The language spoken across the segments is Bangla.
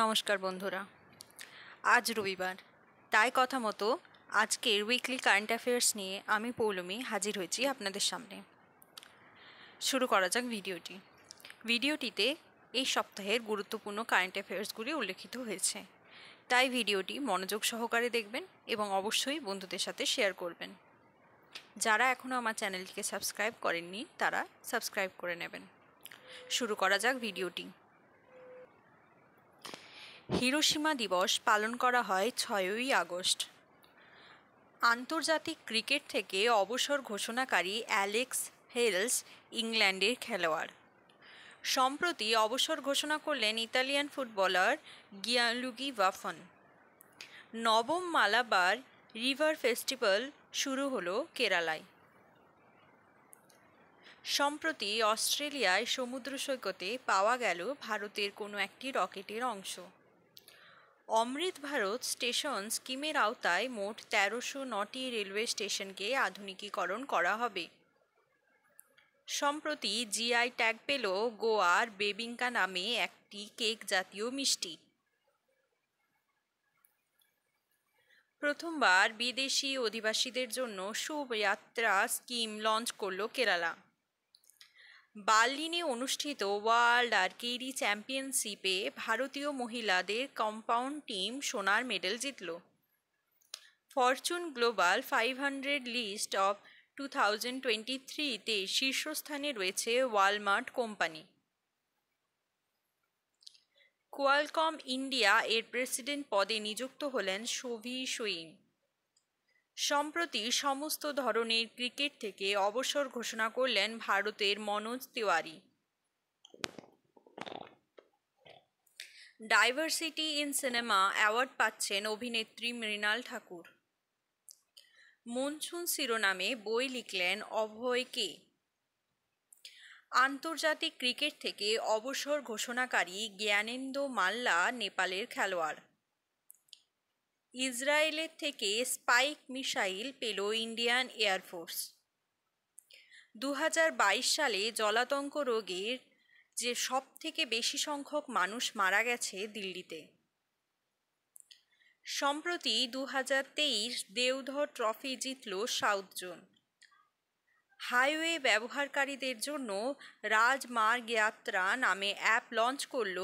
নমস্কার বন্ধুরা আজ রবিবার তাই কথা মতো আজকের উইকলি কারেন্ট অ্যাফেয়ার্স নিয়ে আমি পৌলমি হাজির হয়েছি আপনাদের সামনে শুরু করা যাক ভিডিওটি ভিডিওটিতে এই সপ্তাহের গুরুত্বপূর্ণ কারেন্ট অ্যাফেয়ার্সগুলি উল্লেখিত হয়েছে তাই ভিডিওটি মনোযোগ সহকারে দেখবেন এবং অবশ্যই বন্ধুদের সাথে শেয়ার করবেন যারা এখনও আমার চ্যানেলটিকে সাবস্ক্রাইব করেননি তারা সাবস্ক্রাইব করে নেবেন শুরু করা যাক ভিডিওটি হিরোসীমা দিবস পালন করা হয় ছয়ই আগস্ট আন্তর্জাতিক ক্রিকেট থেকে অবসর ঘোষণাকারী অ্যালেক্স হেলস ইংল্যান্ডের খেলোয়াড় সম্প্রতি অবসর ঘোষণা করলেন ইতালিয়ান ফুটবলার গিয়ালুগি ওয়াফন নবম মালাবার রিভার ফেস্টিভ্যাল শুরু হল কেরালায় সম্প্রতি অস্ট্রেলিয়ায় সমুদ্র সৈকতে পাওয়া গেল ভারতের কোনো একটি রকেটের অংশ অমৃত ভারত স্টেশন স্কিমের আওতায় মোট তেরোশো নটি রেলওয়ে স্টেশনকে আধুনিকীকরণ করা হবে সম্প্রতি জিআই ট্যাগ পেল গোয়ার বেবিঙ্কা নামে একটি কেক জাতীয় মিষ্টি প্রথমবার বিদেশি অধিবাসীদের জন্য যাত্রা স্কিম লঞ্চ করল কেরালা বার্লিনে অনুষ্ঠিত ওয়ার্ল্ড কেরি চ্যাম্পিয়নশিপে ভারতীয় মহিলাদের কম্পাউন্ড টিম সোনার মেডেল জিতল Fortune Global five hundred list of two thousand twenty থ্রিতে শীর্ষস্থানে রয়েছে ওয়ালমার্ট কোম্পানি কোয়ালকম ইন্ডিয়া এর প্রেসিডেন্ট পদে নিযুক্ত হলেন শোভি সুইং সম্প্রতি সমস্ত ধরনের ক্রিকেট থেকে অবসর ঘোষণা করলেন ভারতের Manoj Tiwari diversity in cinema award পাচ্ছেন অভিনেত্রী মৃণাল ঠাকুর মনসুন শিরোনামে বই লিখলেন অভয় কে আন্তর্জাতিক ক্রিকেট থেকে অবসর ঘোষণাকারী জ্ঞানেন্দ্র মাল্লা নেপালের খেলোয়াড় ইসরায়েলের থেকে স্পাইক মিসাইল পেল ইন্ডিয়ান এয়ারফোর্স দু সালে জলাতঙ্ক রোগের যে সব থেকে বেশি সংখ্যক মানুষ মারা গেছে দিল্লিতে সম্প্রতি দু দেওধর ট্রফি জিতল সাউথ জোন হাইওয়ে ব্যবহারকারীদের জন্য রাজমার্গ যাত্রা নামে অ্যাপ লঞ্চ করল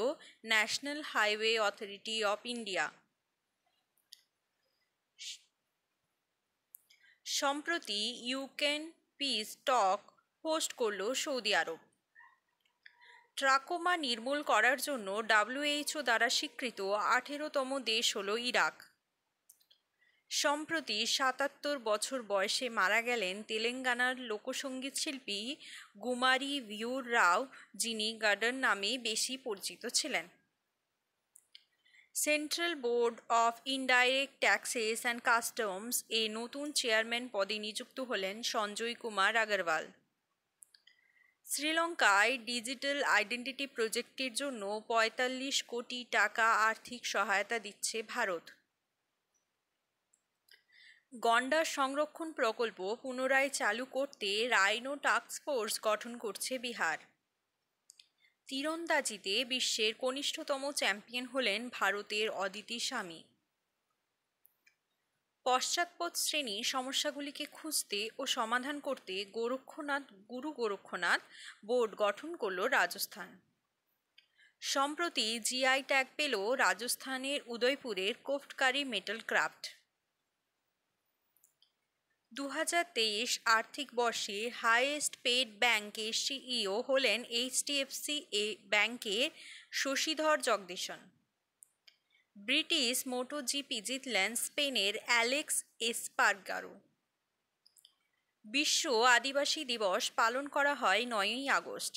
National Highway Authority of India সম্প্রতি ইউকেন পিস টক পোস্ট করল সৌদি আরব ট্রাকোমা নির্মূল করার জন্য ডাব্লিউএইচও দ্বারা স্বীকৃত আঠেরোতম দেশ হল ইরাক সম্প্রতি সাতাত্তর বছর বয়সে মারা গেলেন তেলেঙ্গানার লোকসঙ্গীত শিল্পী গুমারি ভিউর রাও যিনি গার্ডন নামে বেশি পরিচিত ছিলেন Central Board of Indirect Taxes and Customs এ নতুন চেয়ারম্যান পদে নিযুক্ত হলেন সঞ্জয় কুমার আগরওয়াল শ্রীলঙ্কায় ডিজিটাল আইডেন্টিটি প্রজেক্টের জন্য পঁয়তাল্লিশ কোটি টাকা আর্থিক সহায়তা দিচ্ছে ভারত গন্ডার সংরক্ষণ প্রকল্প পুনরায় চালু করতে রাইনো টাস্ক ফোর্স গঠন করছে বিহার তীরন্দাজিতে বিশ্বের কনিষ্ঠতম চ্যাম্পিয়ন হলেন ভারতের অদিতি স্বামী পশ্চাৎপদ শ্রেণীর সমস্যাগুলিকে খুঁজতে ও সমাধান করতে গোরক্ষনাথ গুরু গোরক্ষনাথ বোর্ড গঠন করল রাজস্থান সম্প্রতি জিআই ট্যাগ পেল রাজস্থানের উদয়পুরের কোফটকারি মেটাল ক্রাফট দু আর্থিক বর্ষে হাইয়েস্ট পেড ব্যাংকের সিইও হলেন এইচডিএফসি এ ব্যাংকের শশীধর জগদীশন ব্রিটিশ মোটোজিপি জিতলেন স্পেনের অ্যালেক্স এসপারগারো বিশ্ব আদিবাসী দিবস পালন করা হয় নয়ই আগস্ট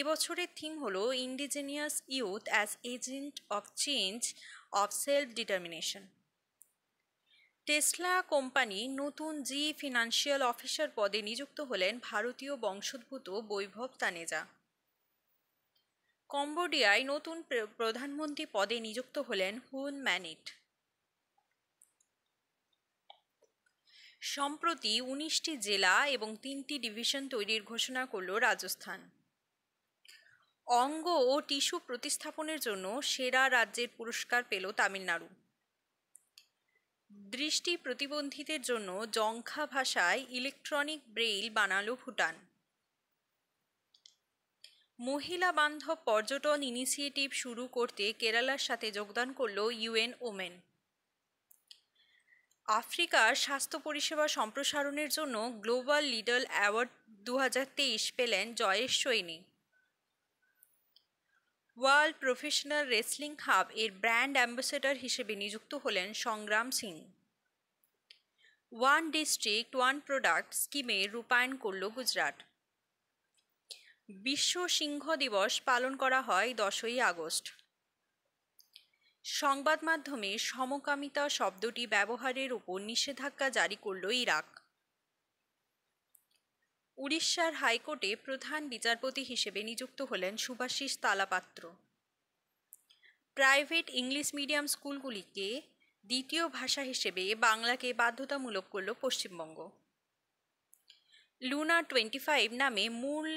এবছরের থিম হল indigenous youth as agent of change of self determination Tesla company নতুন জি ফিনান্সিয়াল অফিসার পদে নিযুক্ত হলেন ভারতীয় বংশোদ্ভূত বৈভব তানেজা কম্বোডিয়ায় নতুন প্রধানমন্ত্রী পদে নিযুক্ত হলেন হুন ম্যানিট সম্প্রতি উনিশটি জেলা এবং তিনটি ডিভিশন তৈরির ঘোষণা করল রাজস্থান অঙ্গ ও টিস্যু প্রতিস্থাপনের জন্য সেরা রাজ্যের পুরস্কার পেল তামিলনাড়ু দৃষ্টি প্রতিবন্ধীদের জন্য জংখা ভাষায় ইলেকট্রনিক ব্রেইল বানালো ভুটান মহিলা বান্ধব পর্যটন ইনিশিয়েটিভ শুরু করতে কেরালার সাথে যোগদান করল ইউএন ওমেন আফ্রিকার স্বাস্থ্য পরিষেবা সম্প্রসারণের জন্য গ্লোবাল লিডল অ্যাওয়ার্ড দু পেলেন Jayesh Saini World Professional Wrestling Hub এর ব্র্যান্ড অ্যাম্বাসেডর হিসেবে নিযুক্ত হলেন Sangram Singh one district one product স্কিমে রূপায়ণ করল গুজরাট বিশ্ব সিংহ দিবস পালন করা হয় দশই আগস্ট সংবাদ মাধ্যমে সমকামিতা শব্দটি ব্যবহারের উপর নিষেধাজ্ঞা জারি করল ইরাক উড়িষ্যার হাইকোর্টে প্রধান বিচারপতি হিসেবে নিযুক্ত হলেন Subhasis Talapatra private English medium স্কুলগুলিকে দ্বিতীয় ভাষা হিসেবে বাংলাকে বাধ্যতামূলক করল পশ্চিমবঙ্গ লুনা টোয়েন্টি ফাইভ নামে মূল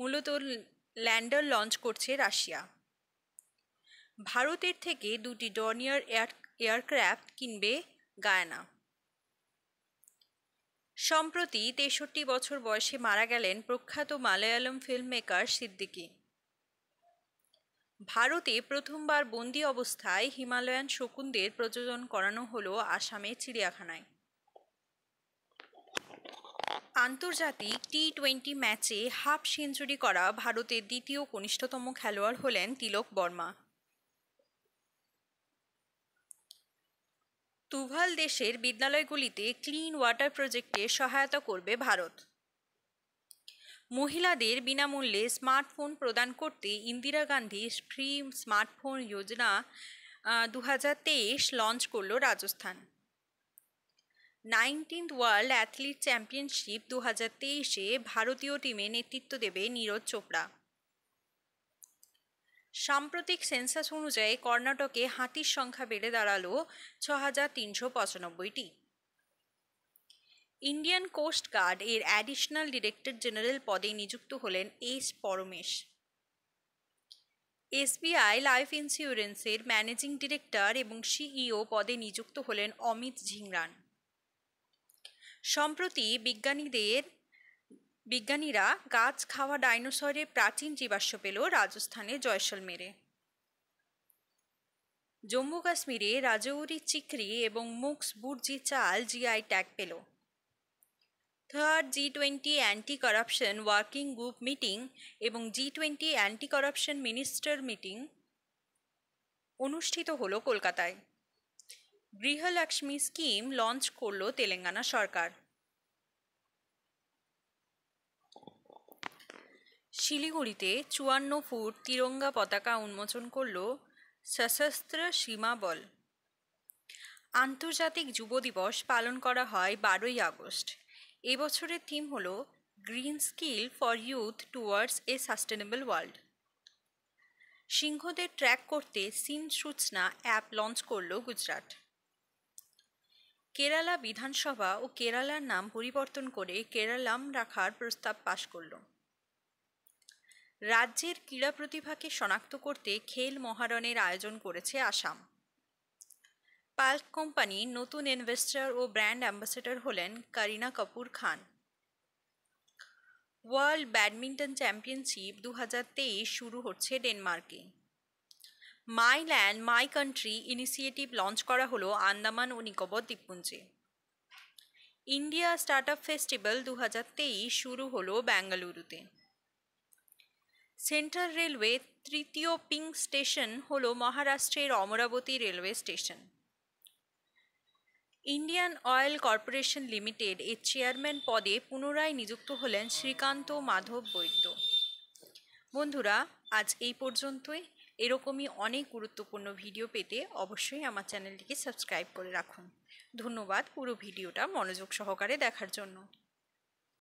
মূলত ল্যান্ডার লঞ্চ করছে রাশিয়া ভারতের থেকে দুটি ডনিয়ার এয়ার এয়ারক্রাফট কিনবে গায়ানা সম্প্রতি তেষট্টি বছর বয়সে মারা গেলেন প্রখ্যাত মালায়ালম ফিল্ম মেকার সিদ্দিকী ভারতে প্রথমবার বন্দি অবস্থায় হিমালয়ান শকুনদের প্রযোজন করানো হলো আসামে চিড়িয়াখানায় আন্তর্জাতিক টি টোয়েন্টি ম্যাচে হাফ সেঞ্চুরি করা ভারতের দ্বিতীয় কনিষ্ঠতম খেলোয়াড় হলেন তিলক বর্মা তুভাল দেশের বিদ্যালয়গুলিতে ক্লিন ওয়াটার প্রজেক্টে সহায়তা করবে ভারত মহিলাদের বিনামূল্যে স্মার্টফোন প্রদান করতে ইন্দিরা গান্ধী ফ্রি স্মার্টফোন যোজনা দু লঞ্চ করল Rajasthan nineteenth world athlete championship দু হাজার তেইশে ভারতীয় টিমে নেতৃত্ব দেবে নীরজ চোপড়া সাম্প্রতিক সেন্সাস অনুযায়ী কর্ণাটকে হাতির সংখ্যা বেড়ে দাঁড়ালো ছ হাজার তিনশো পঁচানব্বইটি ইন্ডিয়ান কোস্ট গার্ড এর অ্যাডিশনাল ডিরেক্টর জেনারেল পদে নিযুক্ত হলেন এস পরমেশ এসবিআই লাইফ ইন্স্যুরেন্সের ম্যানেজিং ডিরেক্টর এবং সিইও পদে নিযুক্ত হলেন অমিত ঝিংরান সম্প্রতি বিজ্ঞানীদের বিজ্ঞানীরা গাছ খাওয়া ডাইনোসরের প্রাচীন জীবাশ্ম পেল রাজস্থানে জয়সলমেরে জম্মু কাশ্মীরে রাজৌরি চিকরি এবং মুক্স বুর্জি চাল জিআই ট্যাগ পেল third G twenty anti corruption working group meeting এবং G twenty anti corruption minister meeting অনুষ্ঠিত হলো কলকাতায় গৃহলক্ষ্মী স্কিম লঞ্চ করল তেলেঙ্গানা সরকার শিলিগুড়িতে চুয়ান্ন ফুট তিরঙ্গা পতাকা উন্মোচন করল সশস্ত্র সীমা বল আন্তর্জাতিক যুব দিবস পালন করা হয় বারোই আগস্ট এবছরের থিম হলো green skill for youth towards a sustainable world সিংহদের ট্র্যাক করতে সিন সূচনা অ্যাপ লঞ্চ করল গুজরাট কেরালা বিধানসভা ও কেরালার নাম পরিবর্তন করে কেরালাম রাখার প্রস্তাব পাশ করল রাজ্যের ক্রীড়া প্রতিভাকে শনাক্ত করতে খেল মহারণের আয়োজন করেছে আসাম পাল্ক কোম্পানির নতুন ইনভেস্টর ও ব্র্যান্ড অ্যাম্বাসেডর হলেন Kareena Kapoor Khan world badminton championship দু শুরু হচ্ছে ডেনমার্কে my land my country initiative launch করা হলো আন্দামান ও নিকোবর দ্বীপপুঞ্জে ইন্ডিয়া স্টার্ট আপ ফেস্টিভ্যাল দু শুরু হলো বেঙ্গালুরুতে সেন্ট্রাল রেলওয়ে তৃতীয় পিং স্টেশন হলো মহারাষ্ট্রের Amravati railway station Indian oil corporation limited এর চেয়ারম্যান পদে পুনরায় নিযুক্ত হলেন শ্রীকান্ত মাধব বৈদ্য বন্ধুরা আজ এই পর্যন্তই এরকমই অনেক গুরুত্বপূর্ণ ভিডিও পেতে অবশ্যই আমার চ্যানেলটিকে সাবস্ক্রাইব করে রাখুন ধন্যবাদ পুরো ভিডিওটা মনোযোগ সহকারে দেখার জন্য